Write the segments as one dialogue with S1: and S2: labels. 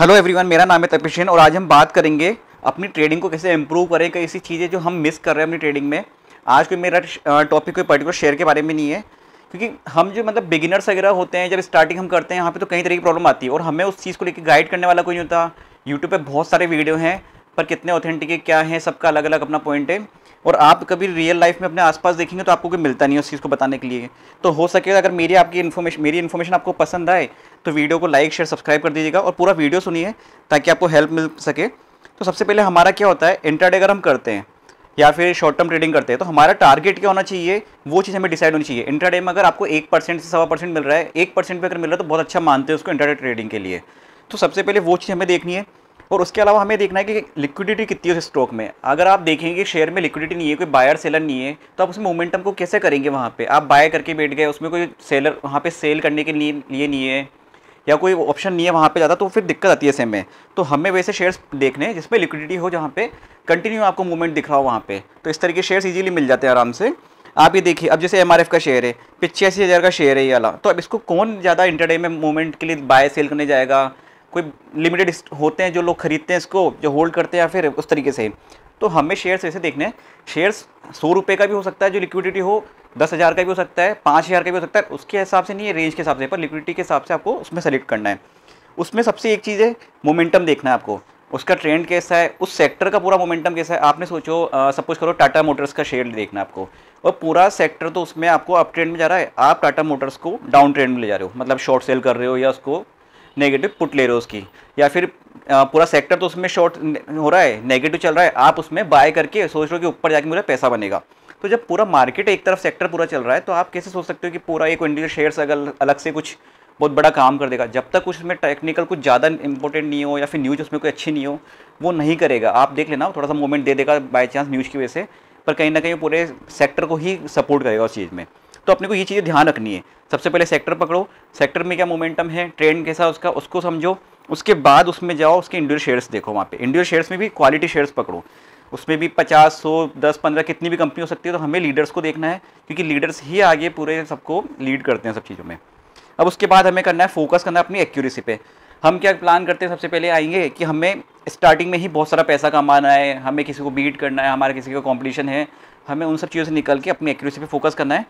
S1: hello everyone मेरा नाम है तपिशन और आज हम बात करेंगे अपनी ट्रेडिंग को कैसे इम्प्रूव करें कई ऐसी चीज़ें जो हम मिस कर रहे हैं अपनी ट्रेडिंग में आज कोई मेरा टॉपिक कोई पर्टिकुलर शेयर के बारे में नहीं है क्योंकि हम जो मतलब बिगिनर्स वगैरह होते हैं जब स्टार्टिंग हम करते हैं यहाँ पे तो कई तरह की प्रॉब्लम आती है और हमें उस चीज़ को लेकर गाइड करने वाला कोई नहीं होता यूट्यूब पर बहुत सारे वीडियो हैं पर कितने है क्या है सबका अलग अलग अपना पॉइंट है और आप कभी रियल लाइफ में अपने आसपास देखेंगे तो आपको कोई मिलता नहीं उस चीज़ को बताने के लिए तो हो सके अगर मेरी आपकी इन्फॉर्मेशन मेरी इन्फॉर्मेशन आपको पसंद आए तो वीडियो को लाइक शेयर सब्सक्राइब कर दीजिएगा और पूरा वीडियो सुनिए ताकि आपको हेल्प मिल सके तो सबसे पहले हमारा क्या होता है इंटरडे अगर हम करते हैं या फिर शॉर्ट टर्म ट्रेडिंग करते हैं तो हमारा टारगेट क्या होना चाहिए वो चीज़ हमें डिसाइड होनी चाहिए इंटरडे में अगर आपको एक परसेंट से सवा परसेंट मिल रहा है एक परसेंट अगर मिल रहा है तो बहुत अच्छा मानते हैं उसको इंटरडे ट्रेडिंग के लिए तो सबसे पहले वो चीज़ हमें देखनी है और उसके अलावा हमें देखना है कि लिक्विडिटी कितनी है उस स्टॉक में अगर आप देखेंगे शेयर में लिक्विडिटी नहीं है कोई बायर सेलर नहीं है तो आप उसमें मोमेंटम को कैसे करेंगे वहाँ पर आप बाय करके बैठ गए उसमें कोई सेलर वहाँ पर सेल करने के लिए लिए नहीं है या कोई ऑप्शन नहीं है वहाँ पे ज़्यादा तो फिर दिक्कत आती है सेम में तो हमें वैसे शेयर्स देखने हैं जिसमें लिक्विडिटी हो जहाँ पे कंटिन्यू आपको मूवमेंट दिख रहा हो वहाँ पे तो इस तरीके के शेयर्स इजीली मिल जाते हैं आराम से आप ये देखिए अब जैसे एम का शेयर है पिचासी हज़ार का शेयर है ये वाला तो अब इसको कौन ज़्यादा इंटरडे में मूवमेंट के लिए बाय सेल करने जाएगा कोई लिमिटेड होते हैं जो लोग खरीदते हैं इसको जो होल्ड करते हैं या फिर उस तरीके से तो हमें शेयर्स ऐसे देखने हैं शेयर्स सौ रुपये का भी हो सकता है जो लिक्विडिटी हो दस हज़ार का भी हो सकता है पाँच हज़ार का भी हो सकता है उसके हिसाब से नहीं है रेंज के हिसाब से पर लिक्विडिटी के हिसाब से आपको उसमें सेलेक्ट करना है उसमें सबसे एक चीज़ है मोमेंटम देखना है आपको उसका ट्रेंड कैसा है उस सेक्टर का पूरा मोमेंटम कैसा है आपने सोचो सपोज करो टाटा मोटर्स का शेयर देखना आपको और पूरा सेक्टर तो उसमें आपको अप ट्रेंड में जा रहा है आप टाटा मोटर्स को डाउन ट्रेंड में ले जा रहे हो मतलब शॉर्ट सेल कर रहे हो या उसको नेगेटिव पुट ले रहे हो उसकी या फिर पूरा सेक्टर तो उसमें शॉर्ट हो रहा है नेगेटिव चल रहा है आप उसमें बाय करके सोच रहे हो कि ऊपर जाके मुझे पैसा बनेगा तो जब पूरा मार्केट एक तरफ सेक्टर पूरा चल रहा है तो आप कैसे सोच सकते हो कि पूरा एक इंडिविजुअल शेयर्स अगर अलग से कुछ बहुत बड़ा काम कर देगा जब तक कुछ उसमें टेक्निकल कुछ ज़्यादा इंपॉर्टेंट नहीं हो या फिर न्यूज़ उसमें कोई अच्छी नहीं हो वो नहीं करेगा आप देख लेना थोड़ा सा मूवमेंट दे देगा बाई चांस न्यूज़ की वजह से पर कहीं ना कहीं पूरे सेक्टर को ही सपोर्ट करेगा उस चीज़ में तो अपने को ये चीज़ें ध्यान रखनी है सबसे पहले सेक्टर पकड़ो सेक्टर में क्या मोमेंटम है ट्रेंड कैसा उसका उसको समझो उसके बाद उसमें जाओ उसके इंडियर शेयर्स देखो वहाँ पे इंडियर शेयर्स में भी क्वालिटी शेयर्स पकड़ो उसमें भी पचास सौ दस पंद्रह कितनी भी कंपनी हो सकती है तो हमें लीडर्स को देखना है क्योंकि लीडर्स ही आगे पूरे सबको लीड करते हैं सब चीज़ों में अब उसके बाद हमें करना है फोकस करना है अपनी एक्यूरेसी पे हम क्या प्लान करते हैं सबसे पहले आएंगे कि हमें स्टार्टिंग में ही बहुत सारा पैसा कमाना है हमें किसी को बीट करना है हमारे किसी का कॉम्पिटिशन है हमें उन सब चीज़ों से निकल के अपनी एक्यूरेसी पे फोकस करना है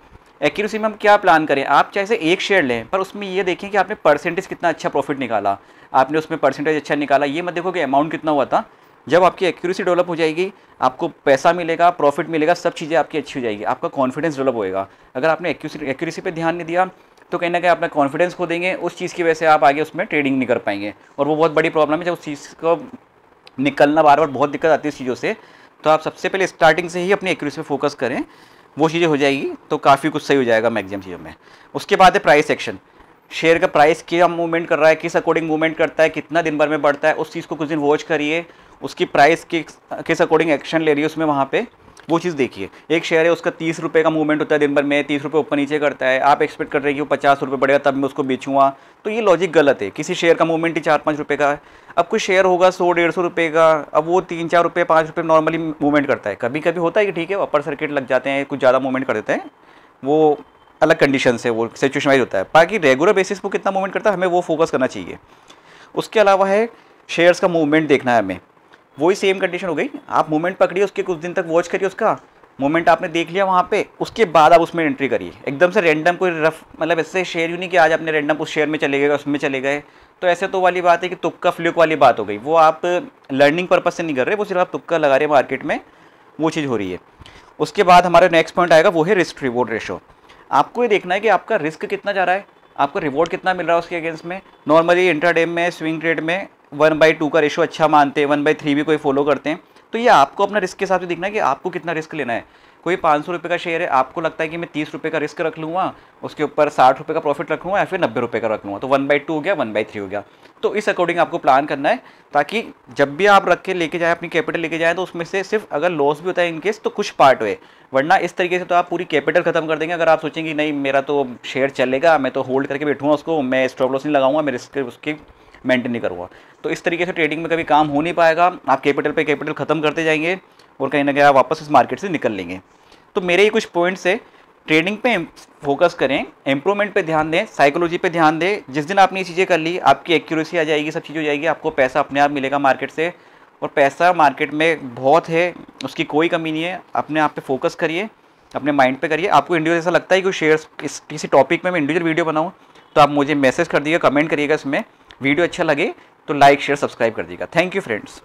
S1: एक्यूरेसी में हम क्या प्लान करें आप चाहे से एक शेयर लें पर उसमें ये देखें कि आपने परसेंटेज कितना अच्छा प्रॉफिट निकाला आपने उसमें परसेंटेज अच्छा निकाला ये मत देखो कि अमाउंट कितना हुआ था जब आपकी एक्यूरेसी डेवलप हो जाएगी आपको पैसा मिलेगा प्रॉफिट मिलेगा सब चीज़ें आपकी अच्छी हो जाएगी आपका कॉन्फिडेंस डेवलप होएगा अगर आपने एक्यूरेसी पर ध्यान नहीं दिया तो कहीं ना कहीं अपना कॉन्फिडेंस खो देंगे उस चीज़ की वजह से आप आगे उसमें ट्रेडिंग नहीं कर पाएंगे और वो बहुत बड़ी प्रॉब्लम है जब उस चीज़ को निकलना बार बार बहुत दिक्कत आती है उस चीज़ों से तो आप सबसे पहले स्टार्टिंग से ही अपनी एक्यूरेसी पर फोकस करें वो चीज़ें हो जाएगी तो काफ़ी कुछ सही हो जाएगा मैगजिम चीज़ों में उसके बाद है प्राइस सेक्शन शेयर का प्राइस क्या मूवमेंट कर रहा है किस अकॉर्डिंग मूवमेंट करता है कितना दिन भर में बढ़ता है उस चीज़ को कुछ दिन वॉच करिए उसकी प्राइस किस किस अकॉर्डिंग एक्शन ले रही है उसमें वहाँ पे वो चीज़ देखिए एक शेयर है उसका तीस रुपये का मूवमेंट होता है दिन भर में तीस रुपये ऊपर नीचे करता है आप एक्सपेक्ट कर रहे हैं कि वो पचास रुपये बढ़ेगा तब मैं उसको बेचूँगा तो ये लॉजिक गलत है किसी शेयर का मूवमेंट ही चार पाँच रुपये का है अब कोई शेयर होगा सौ डेढ़ सौ रुपये का अब वो तीन चार रुपये पाँच रुपये नॉर्मली मूवमेंट करता है कभी कभी होता है कि ठीक है अपर सर्किट लग जाते हैं कुछ ज़्यादा मूवमेंट कर देते हैं वो अलग कंडीशन से वो सिचुएशन वाइज होता है बाकी रेगुलर बेसिस पर कितना मूवमेंट करता है हमें वो फोकस करना चाहिए उसके अलावा है शेयर्स का मूवमेंट देखना है हमें वही सेम कंडीशन हो गई आप मूवमेंट पकड़िए उसके कुछ दिन तक वॉच करिए उसका मोमेंट आपने देख लिया वहाँ पे उसके बाद आप उसमें एंट्री करिए एकदम से रैंडम कोई रफ मतलब ऐसे शेयर यू नहीं कि आज आपने रैंडम उस शेयर में चले गए उसमें चले गए तो ऐसे तो वाली बात है कि तुक्का फ्लूक वाली बात हो गई वो आप लर्निंग पर्पज़ से नहीं कर रहे वो सिर्फ आप तुक्का लगा रहे हैं मार्केट में वो चीज़ हो रही है उसके बाद हमारा नेक्स्ट पॉइंट आएगा वो है रिस्क रिवॉर्ड रेशो आपको ये देखना है कि आपका रिस्क कितना जा रहा है आपको रिवॉर्ड कितना मिल रहा है उसके अगेंस्ट में नॉर्मली इंट्राडे में स्विंग ट्रेड में वन बाई टू का रेशो अच्छा मानते हैं वन बाई थ्री भी कोई फॉलो करते हैं तो ये आपको अपना रिस्क के हिसाब से देखना है कि आपको कितना रिस्क लेना है कोई पाँच सौ रुपये का शेयर है आपको लगता है कि मैं तीस रुपये का रिस्क रख लूँगा उसके ऊपर साठ रुपये का प्रॉफिट रख लूँगा या फिर नब्बे रुपये का रख लूँगा तो वन बाई टू हो गया वन बाई थ्री हो गया तो इस अकॉर्डिंग आपको प्लान करना है ताकि जब भी आप रख के लेके जाएँ अपनी कैपिटल लेके जाएँ तो उसमें से सिर्फ अगर लॉस भी होता है इनकेस तो कुछ पार्ट हुए वरना इस तरीके से तो आप पूरी कैपिटल खत्म कर देंगे अगर आप सोचेंगे नहीं मेरा तो शेयर चलेगा मैं तो होल्ड करके बैठूँगा उसको मैं स्टॉप लॉस नहीं लगाऊंगा मैं रिस्क उसकी मेंटेन नहीं करूँगा तो इस तरीके से ट्रेडिंग में कभी काम हो नहीं पाएगा आप कैपिटल पे कैपिटल ख़त्म करते जाएंगे और कहीं ना कहीं आप वापस इस मार्केट से निकल लेंगे तो मेरे ये कुछ पॉइंट्स है ट्रेडिंग पे फोकस करें इम्प्रूवमेंट पे ध्यान दें साइकोलॉजी पे ध्यान दें जिस दिन आपने ये चीज़ें कर ली आपकी एक्यूरेसी आ जाएगी सब चीज़ हो जाएगी आपको पैसा अपने आप मिलेगा मार्केट से और पैसा मार्केट में बहुत है उसकी कोई कमी नहीं है अपने आप पे फोकस करिए अपने माइंड पे करिए आपको इंडिविजुअल ऐसा लगता है कि शेयर्स किस किसी टॉपिक में मैं इंडिविजुअल वीडियो बनाऊँ तो आप मुझे मैसेज कर दिएगा कमेंट करिएगा इसमें वीडियो अच्छा लगे तो लाइक शेयर सब्सक्राइब कर दीजिएगा थैंक यू फ्रेंड्स